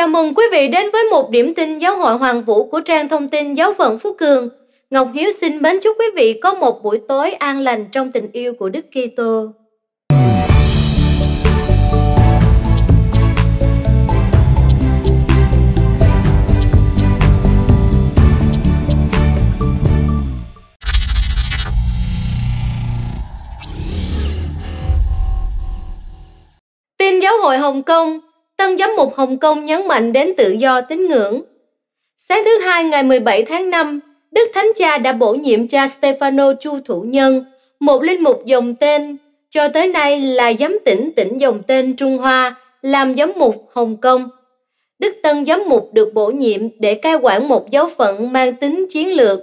Chào mừng quý vị đến với một điểm tin giáo hội Hoàng Vũ của trang thông tin Giáo phận Phú Cường. Ngọc Hiếu xin mến chúc quý vị có một buổi tối an lành trong tình yêu của Đức Kitô. Tin giáo hội Hồng Kông Tân giám mục Hồng Kông nhấn mạnh đến tự do tín ngưỡng. Sáng thứ hai ngày 17 tháng 5, Đức Thánh Cha đã bổ nhiệm cha Stefano Chu Thủ Nhân, một linh mục dòng tên, cho tới nay là giám tỉnh tỉnh dòng tên Trung Hoa, làm giám mục Hồng Kông. Đức Tân giám mục được bổ nhiệm để cai quản một giáo phận mang tính chiến lược.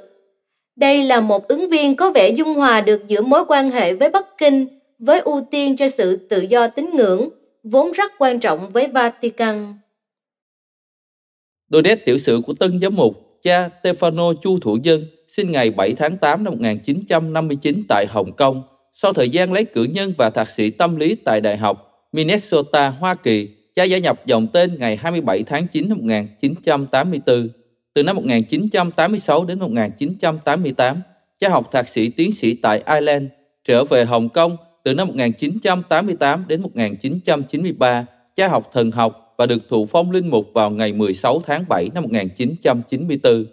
Đây là một ứng viên có vẻ dung hòa được giữa mối quan hệ với Bắc Kinh với ưu tiên cho sự tự do tín ngưỡng vốn rất quan trọng với Vatican. Đôi nét tiểu sử của tân giám mục, cha Stefano Chu Thủ Dân sinh ngày 7 tháng 8 năm 1959 tại Hồng Kông, sau thời gian lấy cử nhân và thạc sĩ tâm lý tại Đại học Minnesota, Hoa Kỳ, cha gia nhập dòng tên ngày 27 tháng 9 năm 1984. Từ năm 1986 đến 1988, cha học thạc sĩ tiến sĩ tại Ireland, trở về Hồng Kông từ năm 1988 đến 1993, cha học thần học và được thụ phong linh mục vào ngày 16 tháng 7 năm 1994.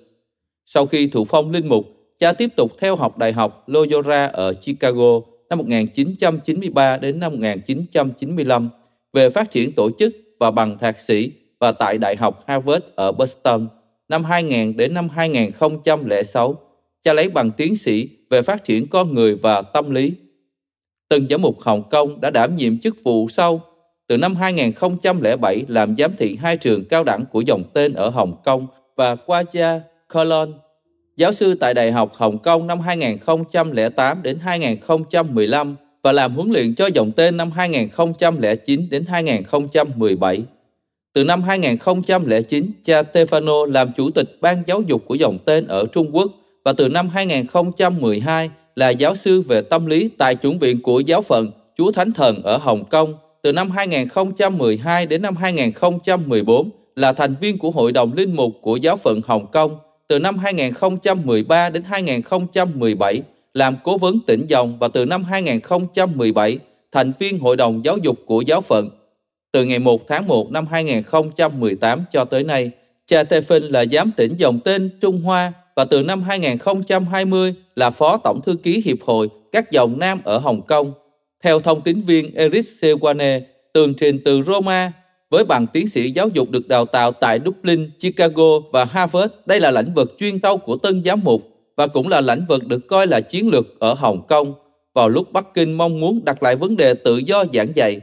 Sau khi thụ phong linh mục, cha tiếp tục theo học đại học Loyola ở Chicago năm 1993 đến năm 1995 về phát triển tổ chức và bằng thạc sĩ và tại Đại học Harvard ở Boston năm 2000 đến năm 2006. Cha lấy bằng tiến sĩ về phát triển con người và tâm lý từng giám mục Hồng Kông đã đảm nhiệm chức vụ sau. Từ năm 2007 làm giám thị hai trường cao đẳng của dòng tên ở Hồng Kông và Quaja Cologne. Giáo sư tại Đại học Hồng Kông năm 2008 đến 2015 và làm huấn luyện cho dòng tên năm 2009 đến 2017. Từ năm 2009, cha Stefano làm chủ tịch ban giáo dục của dòng tên ở Trung Quốc và từ năm 2012 là giáo sư về tâm lý tại chủng viện của giáo phận Chúa Thánh Thần ở Hồng Kông từ năm 2012 đến năm 2014 là thành viên của Hội đồng Linh mục của giáo phận Hồng Kông từ năm 2013 đến 2017 làm cố vấn tỉnh dòng và từ năm 2017 thành viên Hội đồng Giáo dục của giáo phận. Từ ngày 1 tháng 1 năm 2018 cho tới nay, cha Tê Phinh là giám tỉnh dòng tên Trung Hoa và từ năm 2020 là Phó Tổng Thư ký Hiệp hội các dòng nam ở Hồng Kông. Theo thông tín viên Eric Sewane, tường trình từ Roma, với bằng tiến sĩ giáo dục được đào tạo tại Dublin, Chicago và Harvard, đây là lĩnh vực chuyên sâu của tân giám mục và cũng là lĩnh vực được coi là chiến lược ở Hồng Kông vào lúc Bắc Kinh mong muốn đặt lại vấn đề tự do giảng dạy.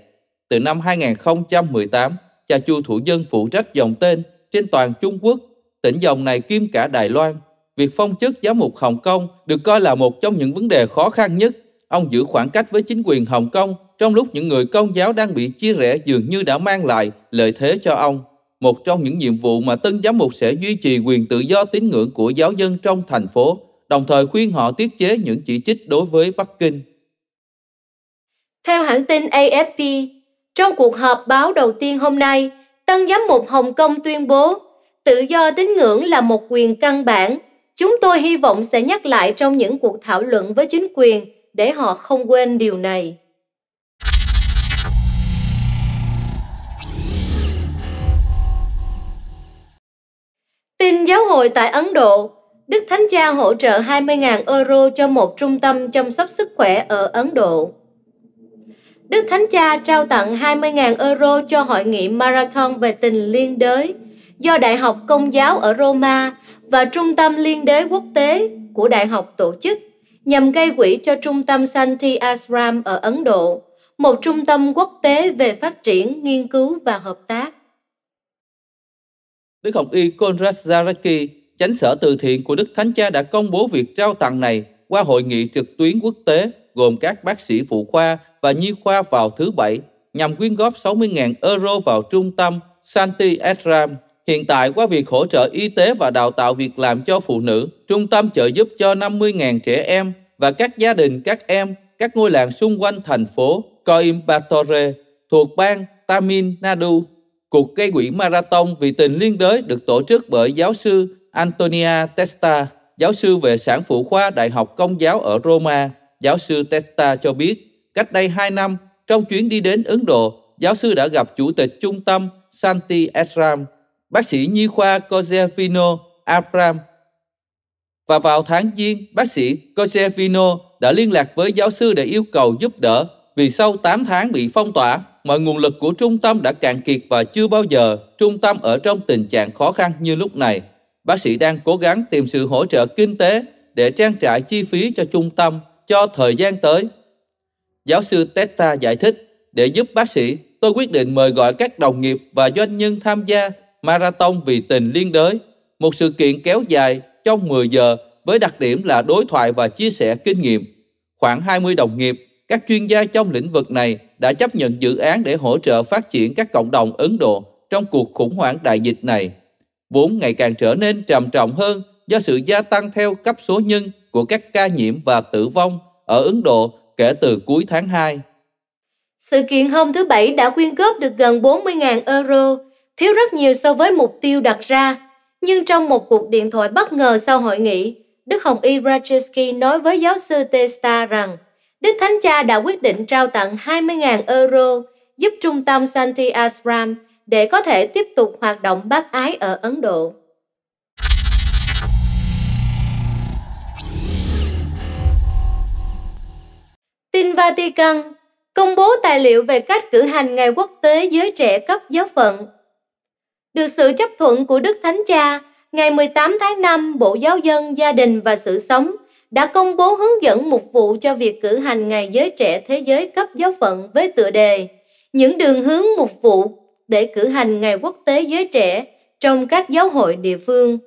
Từ năm 2018, cha Chu Thủ Dân phụ trách dòng tên trên toàn Trung Quốc, tỉnh dòng này kiêm cả Đài Loan việc phong chức giám mục Hồng Kông được coi là một trong những vấn đề khó khăn nhất. Ông giữ khoảng cách với chính quyền Hồng Kông trong lúc những người công giáo đang bị chia rẽ dường như đã mang lại lợi thế cho ông. Một trong những nhiệm vụ mà tân giám mục sẽ duy trì quyền tự do tín ngưỡng của giáo dân trong thành phố, đồng thời khuyên họ tiết chế những chỉ trích đối với Bắc Kinh. Theo hãng tin AFP, trong cuộc họp báo đầu tiên hôm nay, tân giám mục Hồng Kông tuyên bố tự do tín ngưỡng là một quyền căn bản Chúng tôi hy vọng sẽ nhắc lại trong những cuộc thảo luận với chính quyền để họ không quên điều này. Tin giáo hội tại Ấn Độ Đức Thánh Cha hỗ trợ 20.000 euro cho một trung tâm chăm sóc sức khỏe ở Ấn Độ. Đức Thánh Cha trao tặng 20.000 euro cho hội nghị marathon về tình liên đới – do Đại học Công giáo ở Roma và Trung tâm Liên đế Quốc tế của Đại học tổ chức nhằm gây quỹ cho Trung tâm Santi Ashram ở Ấn Độ, một trung tâm quốc tế về phát triển, nghiên cứu và hợp tác. Đức học y Konrad Zarecki, chánh sở từ thiện của Đức Thánh Cha đã công bố việc trao tặng này qua hội nghị trực tuyến quốc tế gồm các bác sĩ phụ khoa và nhi khoa vào thứ Bảy nhằm quyên góp 60.000 euro vào trung tâm Santi Ashram Hiện tại qua việc hỗ trợ y tế và đào tạo việc làm cho phụ nữ, trung tâm trợ giúp cho 50.000 trẻ em và các gia đình các em, các ngôi làng xung quanh thành phố Coimbatore thuộc bang Tamil Nadu. Cuộc gây quỹ marathon vì tình liên đới được tổ chức bởi giáo sư Antonia Testa, giáo sư về sản phụ khoa Đại học Công giáo ở Roma. Giáo sư Testa cho biết, cách đây 2 năm, trong chuyến đi đến Ấn Độ, giáo sư đã gặp chủ tịch trung tâm Santi Esram bác sĩ nhi khoa Cosevino Abram. Và vào tháng Giêng, bác sĩ Cosevino đã liên lạc với giáo sư để yêu cầu giúp đỡ vì sau 8 tháng bị phong tỏa, mọi nguồn lực của trung tâm đã cạn kiệt và chưa bao giờ trung tâm ở trong tình trạng khó khăn như lúc này. Bác sĩ đang cố gắng tìm sự hỗ trợ kinh tế để trang trải chi phí cho trung tâm cho thời gian tới. Giáo sư Teta giải thích, để giúp bác sĩ, tôi quyết định mời gọi các đồng nghiệp và doanh nhân tham gia Marathon vì tình liên đới, một sự kiện kéo dài trong 10 giờ với đặc điểm là đối thoại và chia sẻ kinh nghiệm. Khoảng 20 đồng nghiệp, các chuyên gia trong lĩnh vực này đã chấp nhận dự án để hỗ trợ phát triển các cộng đồng Ấn Độ trong cuộc khủng hoảng đại dịch này. Vốn ngày càng trở nên trầm trọng hơn do sự gia tăng theo cấp số nhân của các ca nhiễm và tử vong ở Ấn Độ kể từ cuối tháng 2. Sự kiện hôm thứ Bảy đã quyên góp được gần 40.000 euro, thiếu rất nhiều so với mục tiêu đặt ra. Nhưng trong một cuộc điện thoại bất ngờ sau hội nghị, Đức Hồng Y Brzezinski nói với giáo sư Testa rằng Đức Thánh Cha đã quyết định trao tặng 20.000 euro giúp trung tâm Santi Ashram để có thể tiếp tục hoạt động bác ái ở Ấn Độ. Tin Vatican công bố tài liệu về cách cử hành Ngày Quốc tế Giới Trẻ cấp giáo phận được sự chấp thuận của Đức Thánh Cha, ngày 18 tháng 5, Bộ Giáo dân, Gia đình và Sự sống đã công bố hướng dẫn mục vụ cho việc cử hành Ngày Giới Trẻ Thế giới cấp giáo phận với tựa đề Những đường hướng mục vụ để cử hành Ngày Quốc tế Giới Trẻ trong các giáo hội địa phương.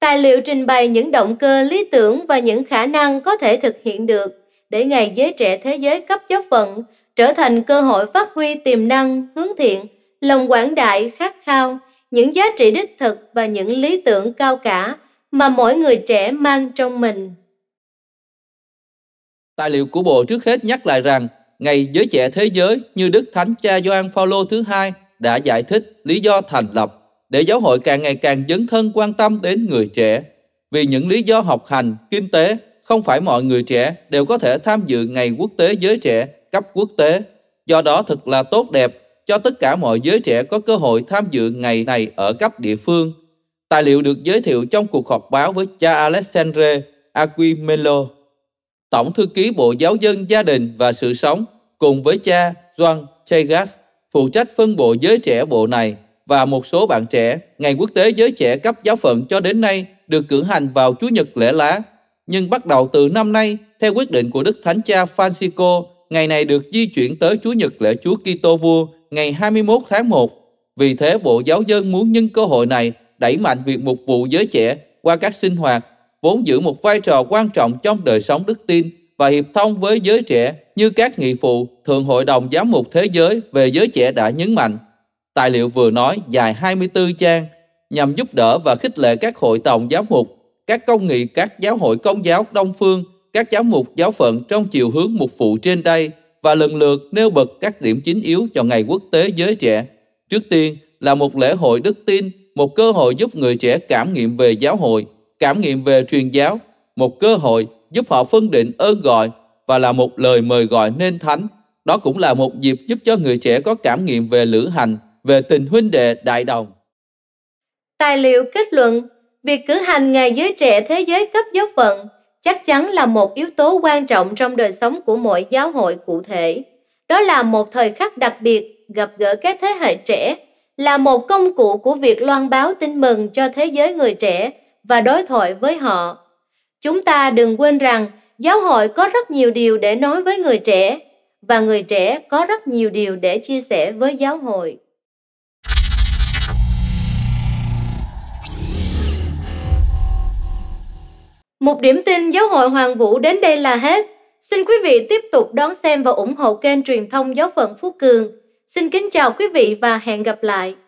Tài liệu trình bày những động cơ lý tưởng và những khả năng có thể thực hiện được để Ngày Giới Trẻ Thế giới cấp giáo phận trở thành cơ hội phát huy tiềm năng, hướng thiện, lòng quảng đại, khát khao, những giá trị đích thực và những lý tưởng cao cả mà mỗi người trẻ mang trong mình. Tài liệu của bộ trước hết nhắc lại rằng, ngày giới trẻ thế giới như Đức Thánh Cha Gioan Phaolô thứ hai đã giải thích lý do thành lập để giáo hội càng ngày càng dấn thân quan tâm đến người trẻ. Vì những lý do học hành, kinh tế, không phải mọi người trẻ đều có thể tham dự Ngày Quốc tế Giới Trẻ cấp quốc tế. Do đó thật là tốt đẹp cho tất cả mọi giới trẻ có cơ hội tham dự ngày này ở cấp địa phương. Tài liệu được giới thiệu trong cuộc họp báo với cha Alexandre Aquimelo, Tổng thư ký Bộ Giáo dân Gia đình và Sự sống, cùng với cha Juan Chagas, phụ trách phân bộ giới trẻ bộ này và một số bạn trẻ. Ngày quốc tế giới trẻ cấp giáo phận cho đến nay được cử hành vào Chủ nhật lễ lá. Nhưng bắt đầu từ năm nay, theo quyết định của Đức Thánh Cha Francisco, ngày này được di chuyển tới Chủ nhật lễ Chúa Kitô Vua ngày 21 tháng 1. Vì thế Bộ Giáo dân muốn nhân cơ hội này đẩy mạnh việc mục vụ giới trẻ qua các sinh hoạt, vốn giữ một vai trò quan trọng trong đời sống đức tin và hiệp thông với giới trẻ như các nghị phụ Thượng Hội đồng Giám mục Thế giới về giới trẻ đã nhấn mạnh. Tài liệu vừa nói dài 24 trang nhằm giúp đỡ và khích lệ các hội tổng giám mục, các công nghị các giáo hội công giáo đông phương, các giám mục giáo phận trong chiều hướng mục vụ trên đây – và lần lượt nêu bật các điểm chính yếu cho Ngày Quốc tế Giới Trẻ. Trước tiên là một lễ hội đức tin, một cơ hội giúp người trẻ cảm nghiệm về giáo hội, cảm nghiệm về truyền giáo, một cơ hội giúp họ phân định ơn gọi và là một lời mời gọi nên thánh. Đó cũng là một dịp giúp cho người trẻ có cảm nghiệm về lữ hành, về tình huynh đệ đại đồng. Tài liệu kết luận, việc cử hành Ngày Giới Trẻ Thế Giới cấp giáo phận chắc chắn là một yếu tố quan trọng trong đời sống của mỗi giáo hội cụ thể. Đó là một thời khắc đặc biệt gặp gỡ các thế hệ trẻ, là một công cụ của việc loan báo tin mừng cho thế giới người trẻ và đối thoại với họ. Chúng ta đừng quên rằng giáo hội có rất nhiều điều để nói với người trẻ và người trẻ có rất nhiều điều để chia sẻ với giáo hội. Một điểm tin Giáo hội Hoàng Vũ đến đây là hết. Xin quý vị tiếp tục đón xem và ủng hộ kênh truyền thông Giáo phận Phú Cường. Xin kính chào quý vị và hẹn gặp lại.